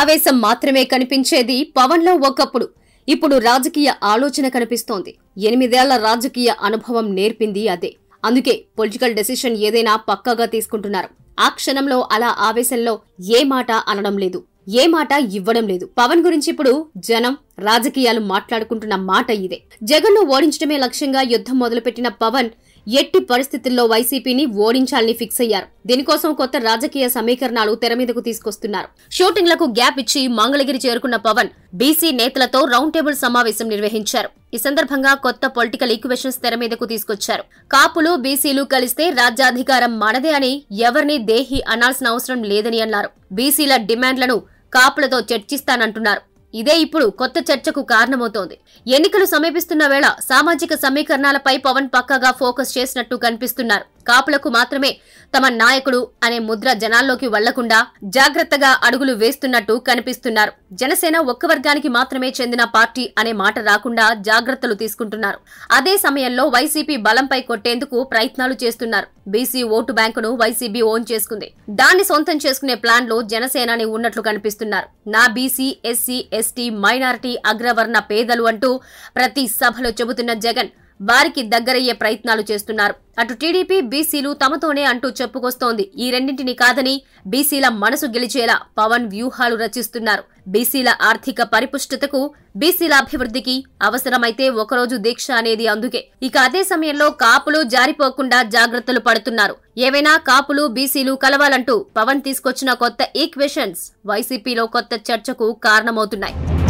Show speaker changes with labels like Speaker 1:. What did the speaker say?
Speaker 1: ఆవేశం మాత్రమే కనిపించేది పవన్లో ఒకప్పుడు ఇప్పుడు రాజకీయ ఆలోచన కనిపిస్తోంది ఎనిమిదేళ్ల రాజకీయ అనుభవం నేర్పింది అదే అందుకే పొలిటికల్ డెసిషన్ ఏదైనా పక్కాగా తీసుకుంటున్నారు ఆ క్షణంలో అలా ఆవేశంలో ఏ మాట అనడం లేదు ఏ మాట ఇవ్వడం లేదు పవన్ గురించి ఇప్పుడు జనం రాజకీయాలు మాట్లాడుకుంటున్న మాట ఇదే జగన్ను ఓడించడమే లక్ష్యంగా యుద్ధం మొదలుపెట్టిన పవన్ ఎట్టి పరిస్థితుల్లో వైసీపీని ఓడించాలని ఫిక్స్ అయ్యారు దీనికోసం కొత్త రాజకీయ సమీకరణాలు తెర మీదకు తీసుకొస్తున్నారు షూటింగ్లకు గ్యాప్ ఇచ్చి మంగళగిరి చేరుకున్న పవన్ బీసీ నేతలతో రౌండ్ టేబుల్ సమావేశం నిర్వహించారు ఈ సందర్భంగా కొత్త పొలిటికల్ ఈక్వేషన్స్ తెర మీదకు తీసుకొచ్చారు కాపులు బీసీలు కలిస్తే రాజ్యాధికారం మనదే అని ఎవరిని దేహి అనాల్సిన అవసరం లేదని అన్నారు బీసీల డిమాండ్లను కాపులతో చర్చిస్తానంటున్నారు ఇదే ఇప్పుడు కొత్త చర్చకు కారణమవుతోంది ఎన్నికలు సమీపిస్తున్న వేళ సామాజిక సమీకరణాలపై పవన్ పక్కాగా ఫోకస్ చేసినట్టు కనిపిస్తున్నారు కాపులకు మాత్రమే తమ నాయకుడు అనే ముద్ర జనాల్లోకి వెళ్లకుండా జాగ్రత్తగా అడుగులు వేస్తున్నట్టు కనిపిస్తున్నారు జనసేన ఒక్క వర్గానికి మాత్రమే చెందిన పార్టీ అనే మాట రాకుండా జాగ్రత్తలు తీసుకుంటున్నారు అదే సమయంలో వైసీపీ బలంపై కొట్టేందుకు ప్రయత్నాలు చేస్తున్నారు బీసీ ఓటు బ్యాంకును వైసీపీ ఓన్ చేసుకుంది దాన్ని సొంతం చేసుకునే ప్లాన్లో జనసేనని ఉన్నట్లు కనిపిస్తున్నారు నా బీసీ ఎస్సీ ఎస్టీ మైనారిటీ అగ్రవర్ణ పేదలు అంటూ ప్రతి సభలో చెబుతున్న జగన్ వారికి దగ్గరయ్యే ప్రయత్నాలు చేస్తున్నారు అటు టీడీపీ బీసీలు తమతోనే అంటూ చెప్పుకొస్తోంది ఈ రెండింటిని కాదని బీసీల మనసు గెలిచేలా పవన్ వ్యూహాలు రచిస్తున్నారు బీసీల ఆర్థిక పరిపుష్టతకు బీసీల అభివృద్ధికి అవసరమైతే ఒకరోజు దీక్ష అనేది అందుకే ఇక అదే సమయంలో కాపులు జారిపోకుండా జాగ్రత్తలు పడుతున్నారు ఏవైనా కాపులు బీసీలు కలవాలంటూ పవన్ తీసుకొచ్చిన కొత్త ఈక్వేషన్స్ వైసీపీలో కొత్త చర్చకు కారణమవుతున్నాయి